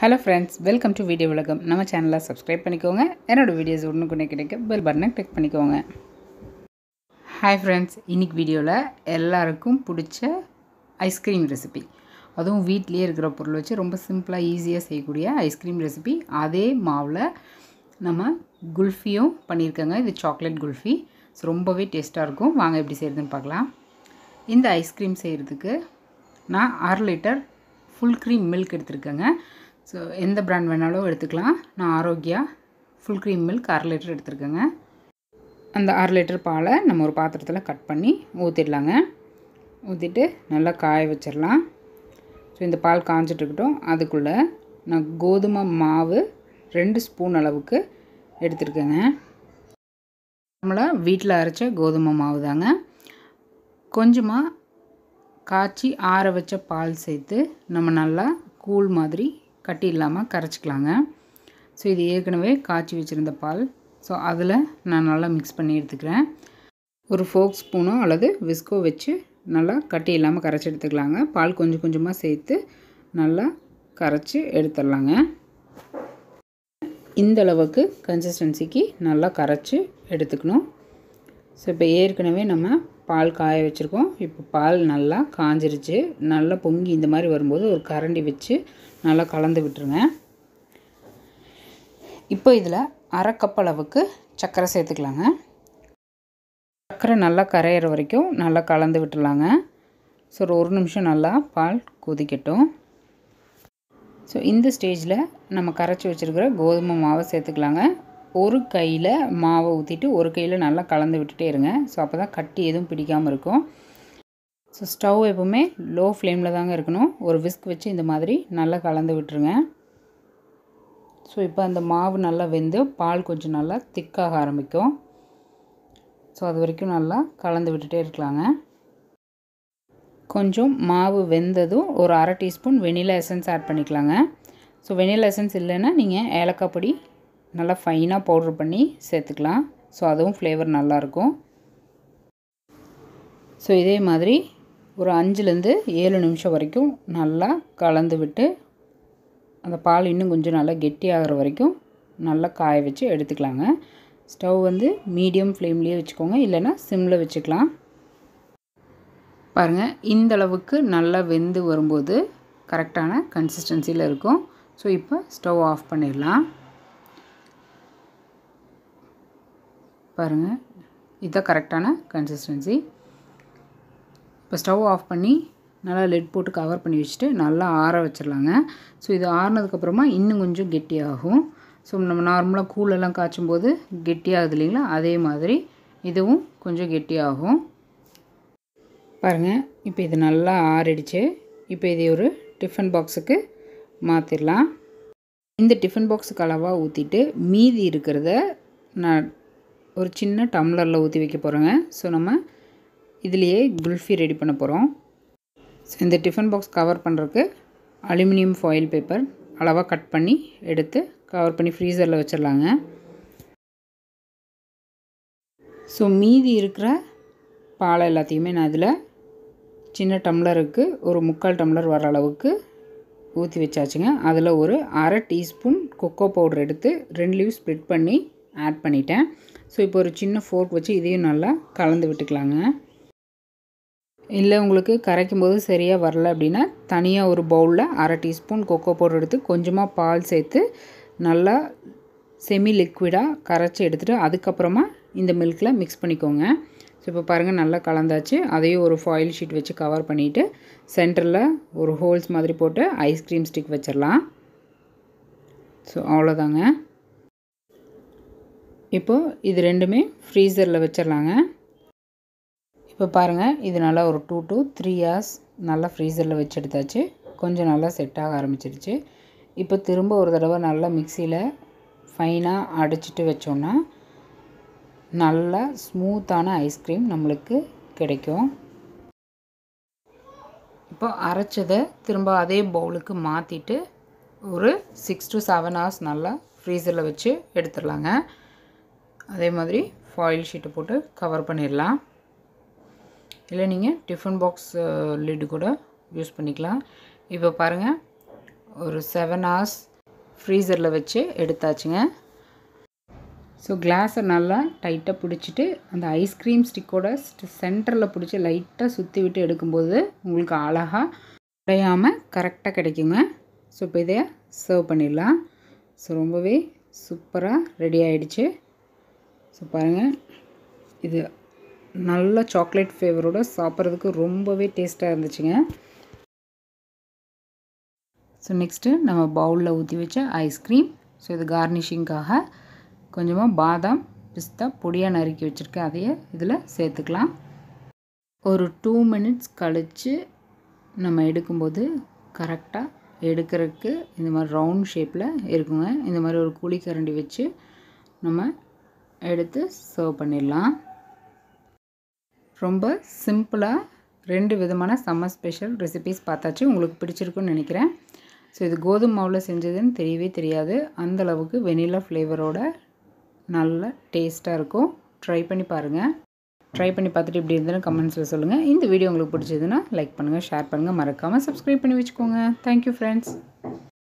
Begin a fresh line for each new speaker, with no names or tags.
hello friends welcome to video உலகம் நம்ம சேனலை சப்ஸ்கிரைப் பண்ணிக்கோங்க என்னோடய வீடியோஸ் ஒன்று உடனுக்குடனே கிடைக்க பெல் பட்டனை கிளிக் பண்ணிக்கோங்க ஹாய் ஃப்ரெண்ட்ஸ் இன்றைக்கி வீடியோவில் எல்லாருக்கும் பிடிச்ச ஐஸ்கிரீம் ரெசிபி அதுவும் வீட்லேயே இருக்கிற பொருள் வச்சு ரொம்ப சிம்பிளாக ஈஸியாக செய்யக்கூடிய ஐஸ்கிரீம் ரெசிபி அதே மாவில் நம்ம குல்ஃபியும் பண்ணியிருக்கோங்க இது சாக்லேட் குல்ஃபி ஸோ ரொம்பவே டேஸ்ட்டாக இருக்கும் வாங்க எப்படி செய்கிறதுன்னு பார்க்கலாம் இந்த ஐஸ்கிரீம் செய்கிறதுக்கு நான் அரை லிட்டர் ஃபுல் க்ரீம் மில்க் எடுத்துருக்கேங்க ஸோ எந்த ப்ராண்ட் வேணாலும் எடுத்துக்கலாம் நான் ஆரோக்கியா ஃபுல் க்ரீம் மில்க் அரை லிட்டர் எடுத்துருக்கேங்க அந்த அரை லிட்டர் பாலை நம்ம ஒரு பாத்திரத்தில் கட் பண்ணி ஊற்றிடலாங்க ஊற்றிட்டு நல்லா காய வச்சிடலாம் ஸோ இந்த பால் காஞ்சிட்ருக்கட்டும் அதுக்குள்ளே நான் கோதுமை மாவு ரெண்டு ஸ்பூன் அளவுக்கு எடுத்துருக்கேங்க நம்மளை வீட்டில் அரைச்ச கோதுமை மாவு தாங்க கொஞ்சமாக காய்ச்சி ஆற வச்ச பால் சேர்த்து நம்ம நல்லா கூழ் மாதிரி கட்டி இல்லாமல் கரைச்சிக்கலாங்க ஸோ இது ஏற்கனவே காய்ச்சி வச்சுருந்த பால் ஸோ அதில் நான் நல்லா மிக்ஸ் பண்ணி எடுத்துக்கிறேன் ஒரு ஃபோக் ஸ்பூனோ அல்லது விஸ்கோ வச்சு நல்லா கட்டி இல்லாமல் கரைச்சி எடுத்துக்கலாங்க பால் கொஞ்சம் கொஞ்சமாக சேர்த்து நல்லா கரைச்சி எடுத்துடலாங்க இந்தளவுக்கு கன்சிஸ்டன்சிக்கு நல்லா கரைச்சி எடுத்துக்கணும் ஸோ இப்போ ஏற்கனவே நம்ம பால் காய வச்சுருக்கோம் இப்போ பால் நல்லா காஞ்சிருச்சு நல்லா பொங்கி இந்த மாதிரி வரும்போது ஒரு கரண்டி வச்சு நல்லா கலந்து விட்டுருங்க இப்போ இதில் அரைக்கப் அளவுக்கு சர்க்கரை சேர்த்துக்கலாங்க சர்க்கரை நல்லா கரையிற வரைக்கும் நல்லா கலந்து விட்டுடலாங்க ஸோ ஒரு நிமிஷம் நல்லா பால் கொதிக்கட்டும் ஸோ இந்த ஸ்டேஜில் நம்ம கரைச்சி வச்சுருக்கிற கோதுமை மாவை சேர்த்துக்கலாங்க ஒரு கையில் மாவை ஊற்றிட்டு ஒரு கையில் நல்லா கலந்து விட்டுட்டே இருங்க ஸோ அப்போ தான் கட்டி எதுவும் பிடிக்காமல் இருக்கும் ஸோ ஸ்டவ் எப்போவுமே லோ ஃப்ளேமில் தாங்க இருக்கணும் ஒரு விஸ்க் வச்சு இந்த மாதிரி நல்லா கலந்து விட்டுருங்க ஸோ இப்போ அந்த மாவு நல்லா வெந்து பால் கொஞ்சம் நல்லா திக்காக ஆரம்பிக்கும் ஸோ அது வரைக்கும் நல்லா கலந்து விட்டுட்டே இருக்கலாங்க கொஞ்சம் மாவு வெந்ததும் ஒரு அரை டீஸ்பூன் வெனிலா எசன்ஸ் ஆட் பண்ணிக்கலாங்க ஸோ வெனிலா எசன்ஸ் இல்லைன்னா நீங்கள் ஏலக்காய் பொடி நல்லா ஃபைனாக பவுட்ரு பண்ணி சேர்த்துக்கலாம் ஸோ அதுவும் ஃப்ளேவர் நல்லாயிருக்கும் ஸோ இதே மாதிரி ஒரு அஞ்சுலேருந்து ஏழு நிமிஷம் வரைக்கும் நல்லா கலந்து விட்டு அந்த பால் இன்னும் கொஞ்சம் நல்லா கெட்டியாகிற வரைக்கும் நல்லா காய வச்சு எடுத்துக்கலாங்க ஸ்டவ் வந்து மீடியம் ஃப்ளேம்லேயே வச்சுக்கோங்க இல்லைன்னா சிம்மில் வச்சுக்கலாம் பாருங்கள் இந்த அளவுக்கு நல்லா வெந்து வரும்போது கரெக்டான கன்சிஸ்டன்சியில் இருக்கும் ஸோ இப்போ ஸ்டவ் ஆஃப் பண்ணிடலாம் பாருங்கள் இதுதான் கரெக்டான கன்சிஸ்டன்சி இப்போ ஸ்டவ் ஆஃப் பண்ணி நல்லா லெட் போட்டு கவர் பண்ணி வச்சுட்டு நல்லா ஆற வச்சிடலாங்க ஸோ இது ஆறினதுக்கப்புறமா இன்னும் கொஞ்சம் கெட்டியாகும் ஸோ நம்ம நார்மலாக கூழெல்லாம் காய்ச்சும் போது கெட்டியாகுது இல்லைங்களா அதே மாதிரி இதுவும் கொஞ்சம் கெட்டியாகும் பாருங்கள் இப்போ இது நல்லா ஆறிடுச்சு இப்போ இதை ஒரு டிஃபன் பாக்ஸுக்கு மாற்றிடலாம் இந்த டிஃபன் பாக்ஸுக்கு அளவாக ஊற்றிட்டு மீதி இருக்கிறத நான் ஒரு சின்ன டம்ளரில் ஊற்றி வைக்க போகிறோங்க ஸோ நம்ம இதுலேயே குல்ஃபி ரெடி பண்ண போகிறோம் ஸோ இந்த டிஃபன் பாக்ஸ் கவர் பண்ணுறதுக்கு அலுமினியம் ஃபாயில் பேப்பர் அளவாக கட் பண்ணி எடுத்து கவர் பண்ணி ஃப்ரீசரில் வச்சிடலாங்க ஸோ மீதி இருக்கிற பாலை எல்லாத்தையுமே நான் இதில் சின்ன டம்ளருக்கு ஒரு முக்கால் டம்ளர் வர அளவுக்கு ஊற்றி வச்சாச்சுங்க அதில் ஒரு அரை டீஸ்பூன் கொக்கோ பவுடர் எடுத்து ரெண்டுலேயும் ஸ்ப்ரிட் பண்ணி ஆட் பண்ணிட்டேன் ஸோ இப்போ ஒரு சின்ன ஃபோர்க் வச்சு இதையும் நல்லா கலந்து விட்டுக்கலாங்க இல்லை உங்களுக்கு கரைக்கும் போது சரியாக வரல அப்படின்னா தனியாக ஒரு பவுலில் அரை டீஸ்பூன் கொக்கோ பவுடர் எடுத்து கொஞ்சமாக பால் சேர்த்து நல்லா செமி லிக்விடாக கரைச்சி எடுத்துகிட்டு அதுக்கப்புறமா இந்த மில்கில் மிக்ஸ் பண்ணிக்கோங்க ஸோ இப்போ பாருங்கள் நல்லா கலந்தாச்சு அதையும் ஒரு ஃபாயில் ஷீட் வச்சு கவர் பண்ணிவிட்டு சென்டரில் ஒரு ஹோல்ஸ் மாதிரி போட்டு ஐஸ்கிரீம் ஸ்டிக் வச்சிடலாம் ஸோ அவ்வளோதாங்க இப்போது இது ரெண்டுமே ஃப்ரீசரில் வச்சிடலாங்க இப்போ பாருங்கள் இது நல்லா ஒரு டூ டு த்ரீ ஹார்ஸ் நல்லா ஃப்ரீசரில் வச்சு எடுத்தாச்சு கொஞ்சம் நல்லா செட் ஆக ஆரம்பிச்சிருச்சு இப்போ திரும்ப ஒரு தடவை நல்லா மிக்சியில் ஃபைனாக அடிச்சிட்டு வச்சோன்னா நல்லா ஸ்மூத்தான ஐஸ்கிரீம் நம்மளுக்கு கிடைக்கும் இப்போ அரைச்சதை திரும்ப அதே பவுலுக்கு மாற்றிட்டு ஒரு சிக்ஸ் டு செவன் ஹவர்ஸ் நல்லா ஃப்ரீசரில் வச்சு எடுத்துடலாங்க அதே மாதிரி ஃபாயில் ஷீட்டை போட்டு கவர் பண்ணிடலாம் இல்லை நீங்கள் டிஃபன் பாக்ஸ் லிட்டு கூட யூஸ் பண்ணிக்கலாம் இப்போ பாருங்கள் ஒரு செவன் ஹார்ஸ் ஃப்ரீசரில் வச்சு எடுத்தாச்சுங்க ஸோ கிளாஸை நல்லா டைட்டாக பிடிச்சிட்டு அந்த ஐஸ்கிரீம் ஸ்டிக்கோட சென்டரில் பிடிச்சி லைட்டாக சுற்றி விட்டு எடுக்கும்போது உங்களுக்கு அழகாக உடையாமல் கரெக்டாக கிடைக்குங்க ஸோ இப்போ இதையாக சர்வ் பண்ணிடலாம் ஸோ ரொம்பவே சூப்பராக ரெடி ஆகிடுச்சு ஸோ பாருங்கள் இது நல்ல சாக்லேட் ஃப்ளேவரோடு சாப்பிட்றதுக்கு ரொம்பவே டேஸ்ட்டாக இருந்துச்சுங்க ஸோ நெக்ஸ்ட்டு நம்ம பவுலில் ஊற்றி வச்ச ஐஸ்கிரீம் ஸோ இது கார்னிஷிங்காக கொஞ்சமாக பாதாம் பிஸ்தா பொடியாக நறுக்கி வச்சுருக்கேன் அதையே இதில் சேர்த்துக்கலாம் ஒரு டூ மினிட்ஸ் கழித்து நம்ம எடுக்கும்போது கரெக்டாக எடுக்கிறதுக்கு இந்த மாதிரி ரவுண்ட் ஷேப்பில் இருக்குங்க இந்த மாதிரி ஒரு கரண்டி வச்சு நம்ம எடுத்து சர்வ் பண்ணிடலாம் ரொம்ப சிம்பிளாக ரெண்டு விதமான சம்மர் ஸ்பெஷல் ரெசிபிஸ் பார்த்தாச்சு உங்களுக்கு பிடிச்சிருக்குன்னு நினைக்கிறேன் ஸோ இது கோதுமை மாவில் செஞ்சதுன்னு தெரியவே தெரியாது அந்தளவுக்கு வெனிலா ஃப்ளேவரோட நல்ல டேஸ்ட்டாக இருக்கும் ட்ரை பண்ணி பாருங்கள் ட்ரை பண்ணி பார்த்துட்டு இப்படி இருந்தாலும் கமெண்ட்ஸில் சொல்லுங்கள் இந்த வீடியோ உங்களுக்கு பிடிச்சதுன்னா லைக் பண்ணுங்கள் ஷேர் பண்ணுங்கள் மறக்காமல் சப்ஸ்கிரைப் பண்ணி வச்சுக்கோங்க தேங்க்யூ ஃப்ரெண்ட்ஸ்